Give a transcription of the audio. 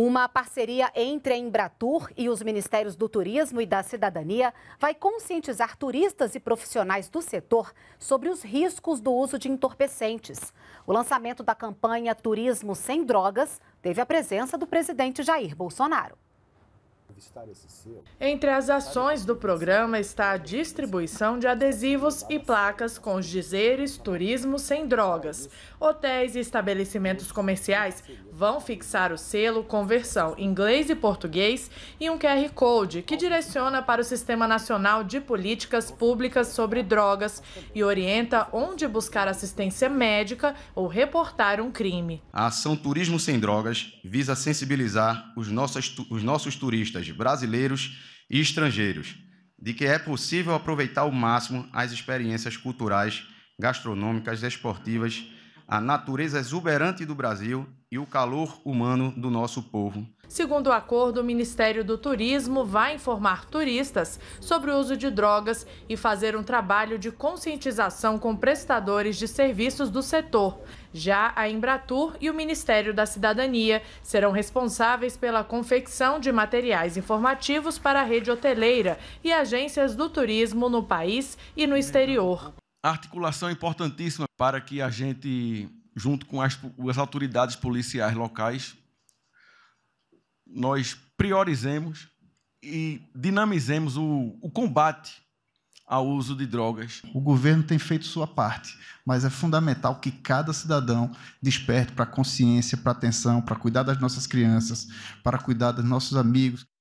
Uma parceria entre a Embratur e os Ministérios do Turismo e da Cidadania vai conscientizar turistas e profissionais do setor sobre os riscos do uso de entorpecentes. O lançamento da campanha Turismo Sem Drogas teve a presença do presidente Jair Bolsonaro revistar esse selo. Entre as ações do programa está a distribuição de adesivos e placas com os dizeres Turismo Sem Drogas. Hotéis e estabelecimentos comerciais vão fixar o selo com versão inglês e português e um QR Code que direciona para o Sistema Nacional de Políticas Públicas sobre Drogas e orienta onde buscar assistência médica ou reportar um crime. A ação Turismo Sem Drogas visa sensibilizar os nossos, os nossos turistas brasileiros e estrangeiros, de que é possível aproveitar ao máximo as experiências culturais, gastronômicas, esportivas a natureza é exuberante do Brasil e o calor humano do nosso povo. Segundo o acordo, o Ministério do Turismo vai informar turistas sobre o uso de drogas e fazer um trabalho de conscientização com prestadores de serviços do setor. Já a Embratur e o Ministério da Cidadania serão responsáveis pela confecção de materiais informativos para a rede hoteleira e agências do turismo no país e no exterior articulação importantíssima para que a gente, junto com as, as autoridades policiais locais, nós priorizemos e dinamizemos o, o combate ao uso de drogas. O governo tem feito sua parte, mas é fundamental que cada cidadão desperte para consciência, para atenção, para cuidar das nossas crianças, para cuidar dos nossos amigos.